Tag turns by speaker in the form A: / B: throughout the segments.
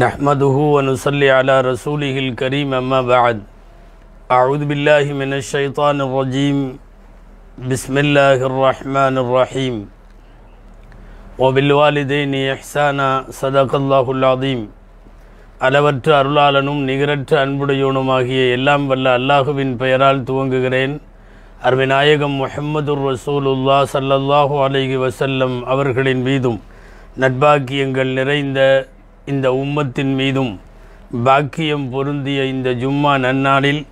A: نحمده ونصلي على رسوله الكريم أما بعد أعوذ بالله من الشيطان الرجيم بسم الله الرحمن الرحيم وبالوالدين إحسانا صدق الله العظيم அளவற்ற அருளாளனும் நிகரற்ற அன்புடையோனுமாகிய எல்லாம் வல்ல அல்லாஹுவின் பெயரால் துவங்குகிறேன் அருமைநாயகம் முஹம்மதுர் ரசூலுல்லா சல்லல்லாஹு அலைஹி வசல்லம் அவர்களின் மீதும் நட்பாக்கியங்கள் நிறைந்த இந்த உம்மத்தின் மீதும் பாக்கியம் பொருந்திய இந்த ஜும்மா நன்னாளில்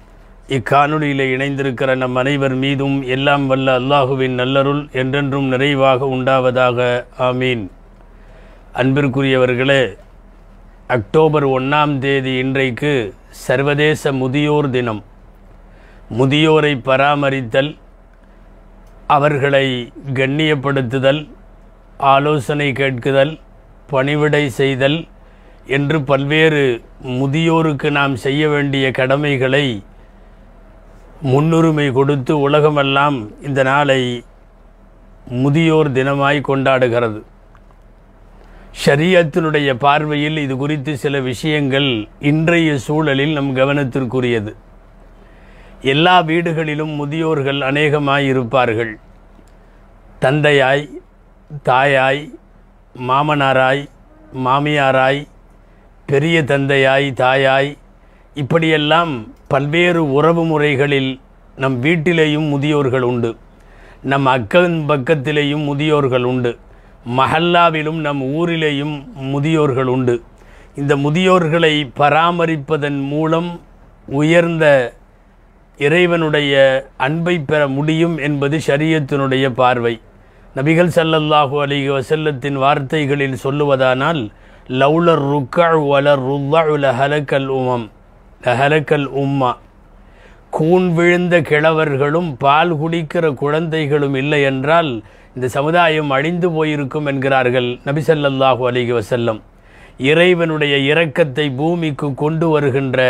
A: இக்காணொலியில் இணைந்திருக்கிற நம் அனைவர் மீதும் எல்லாம் வல்ல அல்லாஹுவின் நல்லருள் என்றென்றும் நிறைவாக உண்டாவதாக ஆமீன் அன்பிற்குரியவர்களே அக்டோபர் ஒன்றாம் தேதி இன்றைக்கு சர்வதேச முதியோர் தினம் முதியோரை பராமரித்தல் அவர்களை கண்ணியப்படுத்துதல் ஆலோசனை கேட்குதல் பணிவிடை செய்தல் என்று பல்வேறு முதியோருக்கு நாம் செய்ய வேண்டிய கடமைகளை முன்னுரிமை கொடுத்து உலகமெல்லாம் இந்த நாளை முதியோர் தினமாய் கொண்டாடுகிறது ஷரியத்தினுடைய பார்வையில் இது குறித்து சில விஷயங்கள் இன்றைய சூழலில் நம் கவனத்திற்குரியது எல்லா வீடுகளிலும் முதியோர்கள் அநேகமாய் இருப்பார்கள் தந்தையாய் தாயாய் மாமனாராய் மாமியாராய் பெரிய தந்தையாய் தாயாய் இப்படியெல்லாம் பல்வேறு உறவு முறைகளில் நம் வீட்டிலேயும் முதியோர்கள் உண்டு நம் அக்கம் பக்கத்திலேயும் முதியோர்கள் உண்டு மஹல்லாவிலும் நம் ஊரிலேயும் முதியோர்கள் உண்டு இந்த முதியோர்களை பராமரிப்பதன் மூலம் உயர்ந்த இறைவனுடைய அன்பை பெற முடியும் என்பது ஷரியத்தினுடைய பார்வை நபிகள் சல்லல்லாஹு அலிக வசல்லத்தின் வார்த்தைகளில் சொல்லுவதானால் லவுல ருக்கா வலர் ருல்லாவுல லஹலக்கல் உமம் லஹலக்கல் உம்மா கூன் விழுந்த கிழவர்களும் பால் குடிக்கிற குழந்தைகளும் இல்லை என்றால் இந்த சமுதாயம் அழிந்து போயிருக்கும் என்கிறார்கள் நபிசல்லாஹூ அலிகி வசல்லம் இறைவனுடைய இரக்கத்தை பூமிக்கு கொண்டு வருகின்ற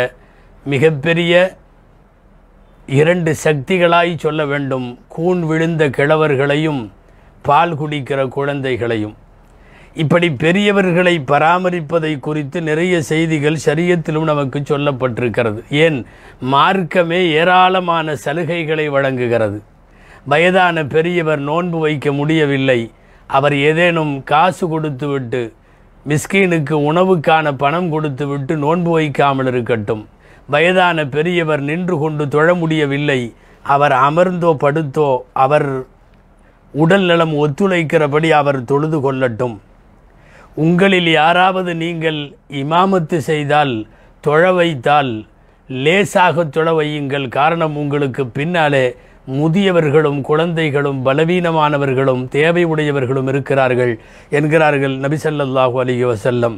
A: மிகப்பெரிய இரண்டு சக்திகளாய் சொல்ல வேண்டும் கூன் விழுந்த கிழவர்களையும் பால் குடிக்கிற குழந்தைகளையும் இப்படி பெரியவர்களை பராமரிப்பதை குறித்து நிறைய செய்திகள் சரியத்திலும் நமக்கு சொல்லப்பட்டிருக்கிறது ஏன் மார்க்கமே ஏராளமான சலுகைகளை வழங்குகிறது வயதான பெரியவர் நோன்பு வைக்க முடியவில்லை அவர் ஏதேனும் காசு கொடுத்துவிட்டு மிஸ்கீனுக்கு உணவுக்கான பணம் கொடுத்துவிட்டு நோன்பு வைக்காமல் இருக்கட்டும் வயதான பெரியவர் நின்று கொண்டு தொழ முடியவில்லை அவர் அமர்ந்தோ படுத்தோ அவர் உடல் நலம் ஒத்துழைக்கிறபடி அவர் தொழுது கொள்ளட்டும் உங்களில் யாராவது நீங்கள் இமாமத்து செய்தால் தொழ வைத்தால் லேசாக தொழவையுங்கள் காரணம் உங்களுக்கு பின்னாலே முதியவர்களும் குழந்தைகளும் பலவீனமானவர்களும் தேவை உடையவர்களும் இருக்கிறார்கள் என்கிறார்கள் நபிசல்லாஹு அலி வசல்லம்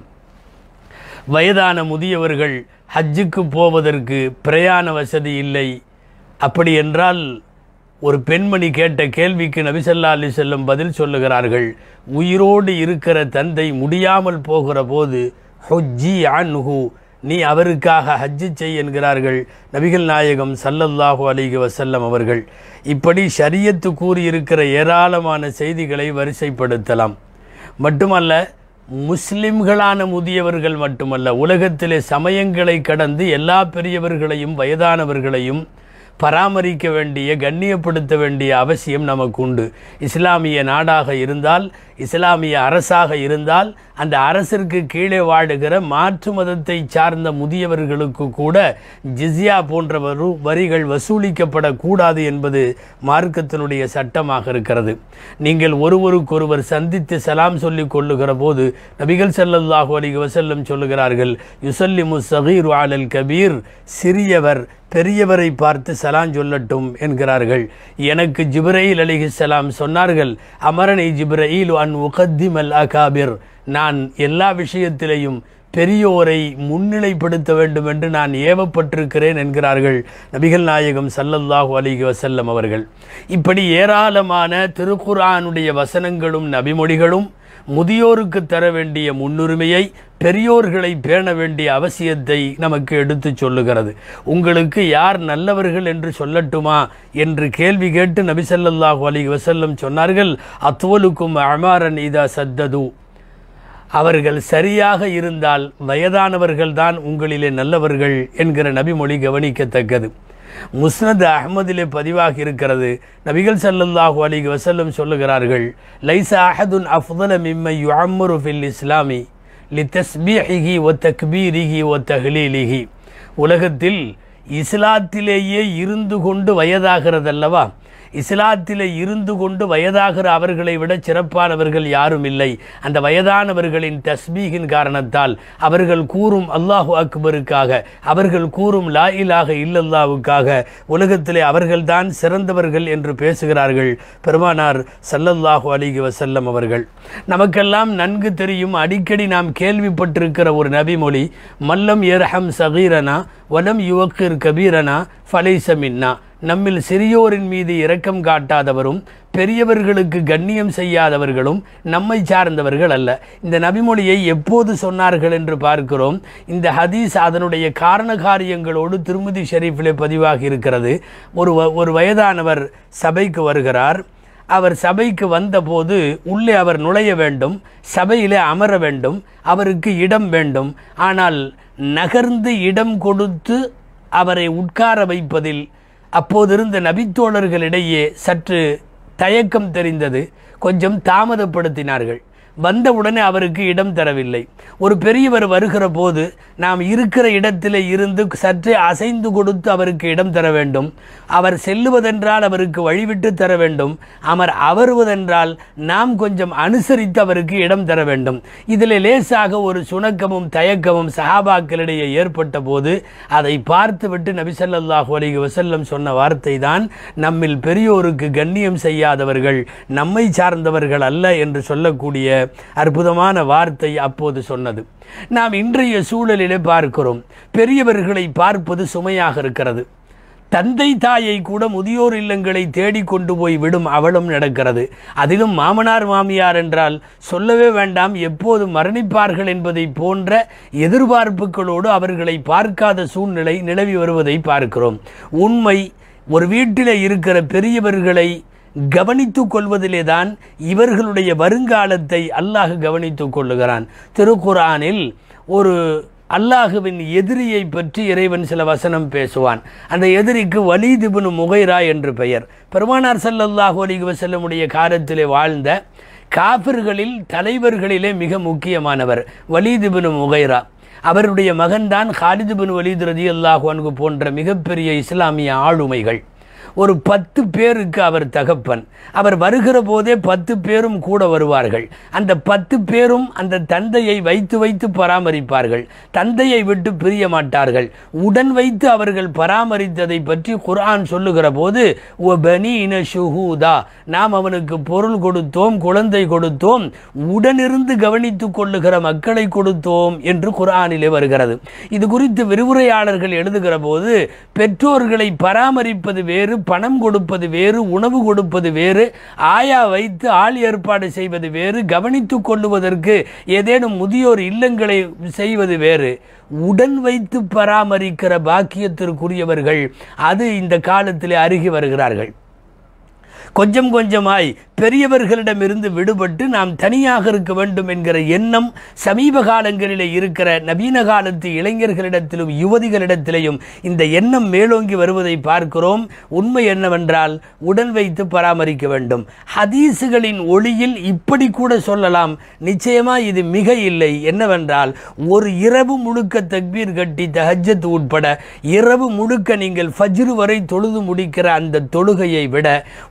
A: வயதான முதியவர்கள் ஹஜ்ஜுக்கு போவதற்கு பிரயாண வசதி இல்லை அப்படி என்றால் ஒரு பெண்மணி கேட்ட கேள்விக்கு நபிசல்லா அலி செல்லம் பதில் சொல்லுகிறார்கள் உயிரோடு இருக்கிற தந்தை முடியாமல் போகிற போது ஹொஜ்ஜி அன்ஹு நீ அவருக்காக ஹஜ்ஜு செய் என்கிறார்கள் நபிகள் நாயகம் சல்லல்லாஹு அலிகி வசல்லம் அவர்கள் இப்படி ஷரியத்து கூறியிருக்கிற ஏராளமான செய்திகளை வரிசைப்படுத்தலாம் மட்டுமல்ல முஸ்லிம்களான முதியவர்கள் மட்டுமல்ல உலகத்திலே சமயங்களை கடந்து எல்லா பெரியவர்களையும் வயதானவர்களையும் பராமரிக்க வேண்டிய கண்ணியப்படுத்த வேண்டிய அவசியம் நமக்கு உண்டு இஸ்லாமிய நாடாக இருந்தால் இஸ்லாமிய அரசாக இருந்தால் அந்த அரசிற்கு கீழே வாழுகிற மாற்று மதத்தை சார்ந்த முதியவர்களுக்கு கூட ஜிஸ்யா போன்ற வரிகள் வசூலிக்கப்படக்கூடாது என்பது மார்க்கத்தினுடைய சட்டமாக இருக்கிறது நீங்கள் ஒருவருக்கொருவர் சந்தித்து சலாம் சொல்லிக் கொள்ளுகிற போது நபிகள் செல்லல்லாஹு அலி வசல்லம் சொல்லுகிறார்கள் யுசல்லிமு சகீர் வாழல் கபீர் சிறியவர் பெரியவரை பார்த்து சலாம் சொல்லட்டும் என்கிறார்கள் எனக்கு ஜிப்ரயில் அலிஹி சலாம் சொன்னார்கள் அமரனை ஜிப்ரயில் அன் உகத்திம் அல் அகாபிர் நான் எல்லா விஷயத்திலையும் பெரியோரை முன்னிலைப்படுத்த வேண்டும் என்று நான் ஏவப்பட்டிருக்கிறேன் என்கிறார்கள் நபிகள் நாயகம் சல்லல்லாஹு அலிஹி வசல்லம் அவர்கள் இப்படி ஏராளமான திருக்குரானுடைய வசனங்களும் நபிமொழிகளும் முதியோருக்கு தர வேண்டிய முன்னுரிமையை பெரியோர்களை பேண வேண்டிய அவசியத்தை நமக்கு எடுத்து சொல்லுகிறது உங்களுக்கு யார் நல்லவர்கள் என்று சொல்லட்டுமா என்று கேள்வி கேட்டு நபிசல்லாஹு அலி வசல்லம் சொன்னார்கள் அத்தோலுக்கும் அமாரன் இதா சத்தது அவர்கள் சரியாக இருந்தால் வயதானவர்கள்தான் உங்களிலே நல்லவர்கள் என்கிற நபிமொழி கவனிக்கத்தக்கது முஸ்னத் அஹமதிலே பதிவாக இருக்கிறது நபிகள் சல்லல்லாஹு அலிக் வசல்லம் சொல்லுகிறார்கள் லைசா அஹதுன் அஃதல மிம்மை யுஅம்முரு ஃபில் இஸ்லாமி லித்தஸ்பீஹிகி ஒ தக்பீரிகி ஒ தஹ்லீலிகி உலகத்தில் இஸ்லாத்திலேயே இருந்து கொண்டு வயதாகிறதல்லவா இஸ்லாத்தில் இருந்து கொண்டு வயதாகிற அவர்களை விட சிறப்பானவர்கள் யாரும் இல்லை அந்த வயதானவர்களின் தஸ்பீகின் காரணத்தால் அவர்கள் கூறும் அல்லாஹு அக்பருக்காக அவர்கள் கூறும் லா இலாக இல்லல்லாவுக்காக உலகத்திலே அவர்கள்தான் சிறந்தவர்கள் என்று பேசுகிறார்கள் பெருமானார் சல்லல்லாஹு அலிகி வசல்லம் அவர்கள் நமக்கெல்லாம் நன்கு தெரியும் அடிக்கடி நாம் கேள்விப்பட்டிருக்கிற ஒரு நபிமொழி மல்லம் எர்ஹம் சகீரனா வலம் யுவக்கிர் கபீரனா ஃபலைசமின்னா நம்மில் சிறியோரின் மீது இரக்கம் காட்டாதவரும் பெரியவர்களுக்கு கண்ணியம் செய்யாதவர்களும் நம்மை சார்ந்தவர்கள் அல்ல இந்த நபிமொழியை எப்போது சொன்னார்கள் என்று பார்க்கிறோம் இந்த ஹதீஸ் அதனுடைய காரண காரியங்களோடு திருமதி ஷெரீஃபிலே பதிவாகி இருக்கிறது ஒரு ஒரு வயதானவர் சபைக்கு வருகிறார் அவர் சபைக்கு வந்தபோது உள்ளே அவர் நுழைய வேண்டும் சபையிலே அமர வேண்டும் அவருக்கு இடம் வேண்டும் ஆனால் நகர்ந்து இடம் கொடுத்து அவரை உட்கார வைப்பதில் அப்போதிருந்த நபித்தோழர்களிடையே சற்று தயக்கம் தெரிந்தது கொஞ்சம் தாமதப்படுத்தினார்கள் வந்தவுடனே அவருக்கு இடம் தரவில்லை ஒரு பெரியவர் வருகிற போது நாம் இருக்கிற இடத்தில் இருந்து சற்றே அசைந்து கொடுத்து அவருக்கு இடம் தர வேண்டும் அவர் செல்லுவதென்றால் அவருக்கு வழிவிட்டு தர வேண்டும் அவர் அவருவதென்றால் நாம் கொஞ்சம் அனுசரித்து அவருக்கு இடம் தர வேண்டும் இதில் லேசாக ஒரு சுணக்கமும் தயக்கமும் சஹாபாக்களிடையே ஏற்பட்ட போது அதை பார்த்துவிட்டு நபிசல்லாஹு அலிக வசல்லம் சொன்ன வார்த்தை தான் நம்மில் பெரியோருக்கு கண்ணியம் செய்யாதவர்கள் நம்மை சார்ந்தவர்கள் அல்ல என்று சொல்லக்கூடிய அற்புதமான வார்த்தை அப்போது சொன்னது நாம் இன்றைய சூழலிலே பார்க்கிறோம் பெரியவர்களை பார்ப்பது சுமையாக இருக்கிறது தந்தை தாயை கூட முதியோர் இல்லங்களை தேடிக்கொண்டு போய் விடும் அவலம் நடக்கிறது அதிலும் மாமனார் மாமியார் என்றால் சொல்லவே வேண்டாம் எப்போது மரணிப்பார்கள் என்பதை போன்ற எதிர்பார்ப்புகளோடு அவர்களை பார்க்காத சூழ்நிலை நிலவி வருவதை பார்க்கிறோம் உண்மை ஒரு வீட்டில் இருக்கிற பெரியவர்களை கவனித்துக் கொள்வதிலேதான் தான் இவர்களுடைய வருங்காலத்தை அல்லாஹ் கவனித்துக் கொள்ளுகிறான் திருக்குரானில் ஒரு அல்லாஹுவின் எதிரியை பற்றி இறைவன் சில வசனம் பேசுவான் அந்த எதிரிக்கு வலிதுபின் முகைரா என்று பெயர் பெருமானார் சல்லல்லாஹு அலிகு வசல்லமுடைய காலத்திலே வாழ்ந்த காபிர்களில் தலைவர்களிலே மிக முக்கியமானவர் வலிதுபின் முகைரா அவருடைய மகன்தான் ஹாலிதுபின் வலிது ரதி அல்லாஹ் போன்ற மிகப்பெரிய இஸ்லாமிய ஆளுமைகள் ஒரு பத்து பேருக்கு அவர் தகப்பன் அவர் வருகிற போதே பத்து பேரும் கூட வருவார்கள் அந்த பத்து பேரும் அந்த தந்தையை வைத்து வைத்து பராமரிப்பார்கள் தந்தையை விட்டு பிரிய மாட்டார்கள் உடன் வைத்து அவர்கள் பராமரித்ததை பற்றி குரான் சொல்லுகிற போது ஷுஹூதா நாம் அவனுக்கு பொருள் கொடுத்தோம் குழந்தை கொடுத்தோம் உடனிருந்து கவனித்து கொள்ளுகிற மக்களை கொடுத்தோம் என்று குரானிலே வருகிறது இது குறித்து விரிவுரையாளர்கள் எழுதுகிற போது பெற்றோர்களை பராமரிப்பது வேறு வேறு பணம் கொடுப்பது வேறு உணவு கொடுப்பது வேறு ஆயா வைத்து ஆள் ஏற்பாடு செய்வது வேறு கவனித்து கொள்ளுவதற்கு ஏதேனும் முதியோர் இல்லங்களை செய்வது வேறு உடன் வைத்து பராமரிக்கிற பாக்கியத்திற்குரியவர்கள் அது இந்த காலத்தில் அருகி வருகிறார்கள் கொஞ்சம் கொஞ்சமாய் பெரியவர்களிடமிருந்து விடுபட்டு நாம் தனியாக இருக்க வேண்டும் என்கிற எண்ணம் சமீப காலங்களிலே இருக்கிற நவீன காலத்து இளைஞர்களிடத்திலும் யுவதிகளிடத்திலேயும் இந்த எண்ணம் மேலோங்கி வருவதை பார்க்கிறோம் உண்மை என்னவென்றால் உடன் வைத்து பராமரிக்க வேண்டும் ஹதீஸுகளின் ஒளியில் இப்படி கூட சொல்லலாம் நிச்சயமா இது மிக இல்லை என்னவென்றால் ஒரு இரவு முழுக்க தக்பீர் கட்டி தஹஜத் உட்பட இரவு முழுக்க நீங்கள் ஃபஜ்ரு வரை தொழுது முடிக்கிற அந்த தொழுகையை விட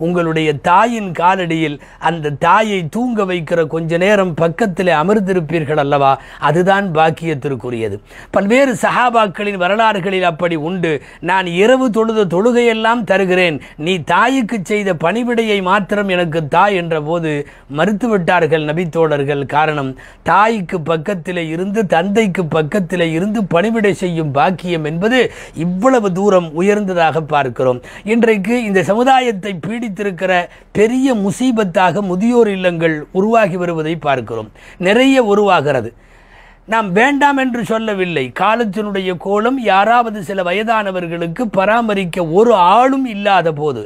A: உங்களுடைய தாயின் காலடியில் வேளையில் அந்த தாயை தூங்க வைக்கிற கொஞ்ச நேரம் பக்கத்தில் அமர்ந்திருப்பீர்கள் அல்லவா அதுதான் பாக்கியத்திற்குரியது பல்வேறு சஹாபாக்களின் வரலாறுகளில் அப்படி உண்டு நான் இரவு தொழுத தொழுகையெல்லாம் தருகிறேன் நீ தாய்க்கு செய்த பணிவிடையை மாத்திரம் எனக்கு தாய் என்ற போது மறுத்துவிட்டார்கள் நபித்தோழர்கள் காரணம் தாய்க்கு பக்கத்தில் இருந்து தந்தைக்கு பக்கத்தில் இருந்து பணிவிடை செய்யும் பாக்கியம் என்பது இவ்வளவு தூரம் உயர்ந்ததாக பார்க்கிறோம் இன்றைக்கு இந்த சமுதாயத்தை பீடித்திருக்கிற பெரிய முசி முசீபத்தாக முதியோர் இல்லங்கள் உருவாகி வருவதை பார்க்கிறோம் நிறைய உருவாகிறது நாம் வேண்டாம் என்று சொல்லவில்லை காலத்தினுடைய கோலம் யாராவது சில வயதானவர்களுக்கு பராமரிக்க ஒரு ஆளும் இல்லாத போது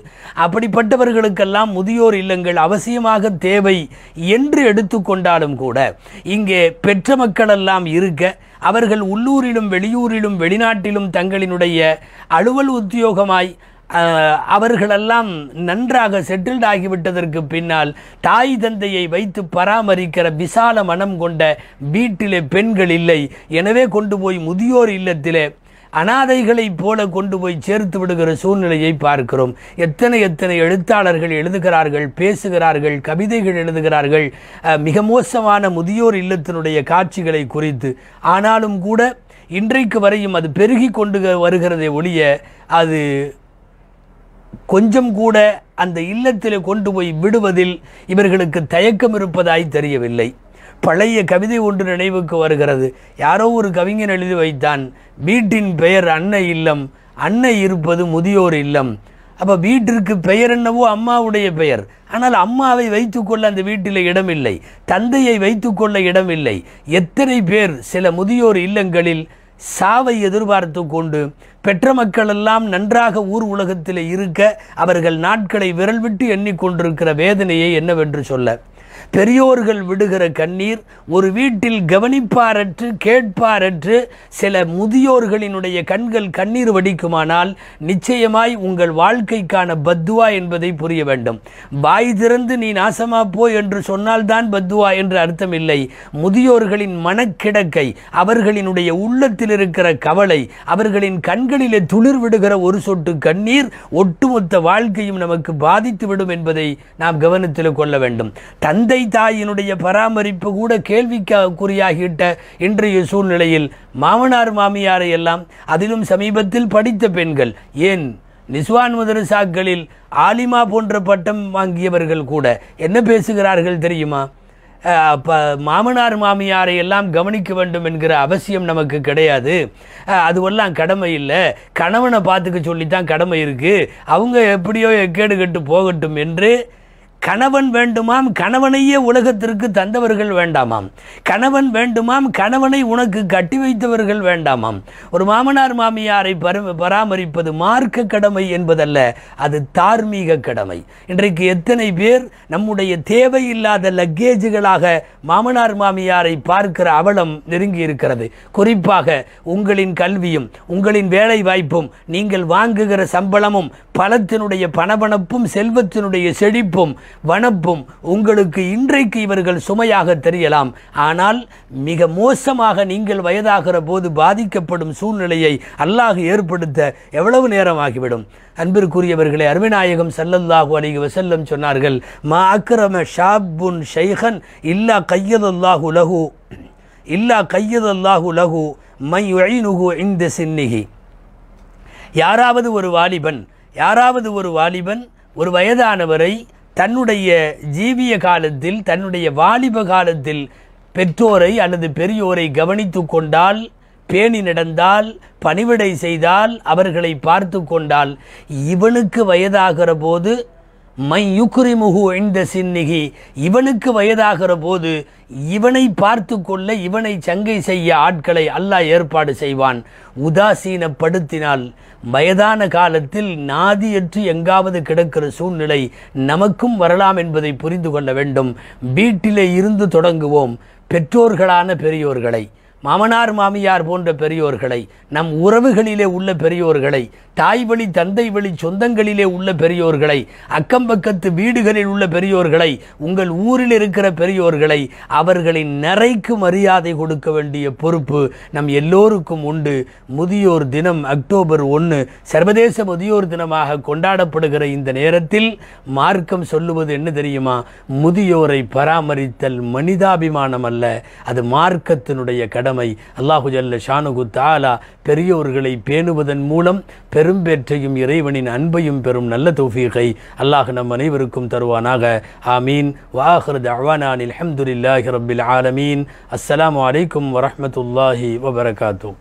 A: அப்படிப்பட்டவர்களுக்கெல்லாம் முதியோர் இல்லங்கள் அவசியமாக தேவை என்று எடுத்துக்கொண்டாலும் கூட இங்கே பெற்ற மக்களெல்லாம் இருக்க அவர்கள் உள்ளூரிலும் வெளியூரிலும் வெளிநாட்டிலும் தங்களினுடைய அலுவல் உத்தியோகமாய் அவர்களெல்லாம் நன்றாக செட்டில்ட் ஆகிவிட்டதற்கு பின்னால் தாய் தந்தையை வைத்து பராமரிக்கிற விசால மனம் கொண்ட வீட்டிலே பெண்கள் இல்லை எனவே கொண்டு போய் முதியோர் இல்லத்திலே அனாதைகளைப் போல கொண்டு போய் சேர்த்து விடுகிற சூழ்நிலையை பார்க்கிறோம் எத்தனை எத்தனை எழுத்தாளர்கள் எழுதுகிறார்கள் பேசுகிறார்கள் கவிதைகள் எழுதுகிறார்கள் மிக மோசமான முதியோர் இல்லத்தினுடைய காட்சிகளை குறித்து ஆனாலும் கூட இன்றைக்கு வரையும் அது பெருகி கொண்டு வருகிறதை ஒழிய அது கொஞ்சம் கூட அந்த இல்லத்தில் கொண்டு போய் விடுவதில் இவர்களுக்கு தயக்கம் இருப்பதாய் தெரியவில்லை பழைய கவிதை ஒன்று நினைவுக்கு வருகிறது யாரோ ஒரு கவிஞன் எழுதி வைத்தான் வீட்டின் பெயர் அன்னை இல்லம் அன்னை இருப்பது முதியோர் இல்லம் அப்போ வீட்டிற்கு பெயர் என்னவோ அம்மாவுடைய பெயர் ஆனால் அம்மாவை வைத்துக்கொள்ள அந்த வீட்டில் இடமில்லை தந்தையை வைத்துக்கொள்ள இடமில்லை எத்தனை பேர் சில முதியோர் இல்லங்களில் சாவை எதிர்பார்த்து கொண்டு பெற்ற மக்கள் எல்லாம் நன்றாக ஊர் உலகத்தில் இருக்க அவர்கள் நாட்களை விரல் விட்டு எண்ணிக்கொண்டிருக்கிற வேதனையை என்னவென்று சொல்ல பெரியோர்கள் விடுகிற கண்ணீர் ஒரு வீட்டில் கவனிப்பாரற்று கேட்பாரற்று சில முதியோர்களினுடைய கண்கள் கண்ணீர் வடிக்குமானால் நிச்சயமாய் உங்கள் வாழ்க்கைக்கான பத்துவா என்பதை புரிய வேண்டும் வாய் திறந்து நீ நாசமா போ என்று சொன்னால்தான் பத்துவா என்று அர்த்தம் இல்லை முதியோர்களின் மனக்கிடக்கை அவர்களினுடைய உள்ளத்தில் இருக்கிற கவலை அவர்களின் கண்களிலே துளிர் விடுகிற ஒரு சொட்டு கண்ணீர் ஒட்டுமொத்த வாழ்க்கையும் நமக்கு பாதித்துவிடும் என்பதை நாம் கவனத்தில் கொள்ள வேண்டும் தந்தை தந்தை தாயினுடைய பராமரிப்பு கூட குறியாகிட்ட இன்றைய சூழ்நிலையில் மாமனார் மாமியாரை எல்லாம் அதிலும் சமீபத்தில் படித்த பெண்கள் ஏன் நிஸ்வான் மதரசாக்களில் ஆலிமா போன்ற பட்டம் வாங்கியவர்கள் கூட என்ன பேசுகிறார்கள் தெரியுமா மாமனார் மாமியாரை எல்லாம் கவனிக்க வேண்டும் என்கிற அவசியம் நமக்கு கிடையாது அதுவெல்லாம் கடமை இல்லை கணவனை பார்த்துக்க சொல்லித்தான் கடமை இருக்குது அவங்க எப்படியோ எக்கேடு கட்டு போகட்டும் என்று கணவன் வேண்டுமாம் கணவனையே உலகத்திற்கு தந்தவர்கள் வேண்டாமாம் கணவன் வேண்டுமாம் கணவனை உனக்கு கட்டி வைத்தவர்கள் வேண்டாமாம் ஒரு மாமனார் மாமியாரை பராமரிப்பது மார்க்க கடமை என்பதல்ல அது தார்மீக கடமை இன்றைக்கு எத்தனை பேர் நம்முடைய தேவையில்லாத லக்கேஜுகளாக மாமனார் மாமியாரை பார்க்கிற அவலம் நெருங்கி இருக்கிறது குறிப்பாக உங்களின் கல்வியும் உங்களின் வேலை வாய்ப்பும் நீங்கள் வாங்குகிற சம்பளமும் பலத்தினுடைய பணபணப்பும் செல்வத்தினுடைய செழிப்பும் வனப்பும் உங்களுக்கு இன்றைக்கு இவர்கள் சுமையாக தெரியலாம் ஆனால் மிக மோசமாக நீங்கள் வயதாகிற போது பாதிக்கப்படும் சூழ்நிலையை அல்லாஹ் ஏற்படுத்த எவ்வளவு நேரம் ஆகிவிடும் அன்பிற்குரியவர்களை அருவிநாயகம் சல்லல்லாஹு அலிக வசல்லம் சொன்னார்கள் மா அக்ரம ஷாபுன் ஷைஹன் இல்லா கையதல்லாஹு லஹு இல்லா கையதல்லாஹு லஹு மை நுகு இந்த சின்னிகி யாராவது ஒரு வாலிபன் யாராவது ஒரு வாலிபன் ஒரு வயதானவரை தன்னுடைய ஜீவிய காலத்தில் தன்னுடைய வாலிப காலத்தில் பெற்றோரை அல்லது பெரியோரை கவனித்து கொண்டால் பேணி நடந்தால் பணிவிடை செய்தால் அவர்களை பார்த்து கொண்டால் இவனுக்கு வயதாகிற போது மை இந்த சின்னிகி இவனுக்கு வயதாகிற போது இவனை பார்த்து கொள்ள இவனை சங்கை செய்ய ஆட்களை அல்லாஹ் ஏற்பாடு செய்வான் உதாசீனப்படுத்தினால் வயதான காலத்தில் நாதியற்று எங்காவது கிடக்கிற சூழ்நிலை நமக்கும் வரலாம் என்பதை புரிந்து கொள்ள வேண்டும் வீட்டிலே இருந்து தொடங்குவோம் பெற்றோர்களான பெரியோர்களை மாமனார் மாமியார் போன்ற பெரியோர்களை நம் உறவுகளிலே உள்ள பெரியோர்களை தாய் வழி தந்தை வழி சொந்தங்களிலே உள்ள பெரியோர்களை அக்கம் பக்கத்து வீடுகளில் உள்ள பெரியோர்களை உங்கள் ஊரில் இருக்கிற பெரியோர்களை அவர்களின் நிறைக்கு மரியாதை கொடுக்க வேண்டிய பொறுப்பு நம் எல்லோருக்கும் உண்டு முதியோர் தினம் அக்டோபர் ஒன்று சர்வதேச முதியோர் தினமாக கொண்டாடப்படுகிற இந்த நேரத்தில் மார்க்கம் சொல்லுவது என்ன தெரியுமா முதியோரை பராமரித்தல் மனிதாபிமானம் அல்ல அது மார்க்கத்தினுடைய கடமை கடமை அல்லாஹு ஜல்ல ஷானுகு தாலா பெரியோர்களை பேணுவதன் மூலம் பெரும்பேற்றையும் இறைவனின் அன்பையும் பெறும் நல்ல தௌஃபீகை அல்லாஹ் நம் அனைவருக்கும் தருவானாக ஆமீன் வாஹர் அவானான் அஹமதுல்லாஹி ரபில் ஆலமீன் அஸ்லாம் வலைக்கம் வரமத்துல்லாஹி வபரகாத்தூ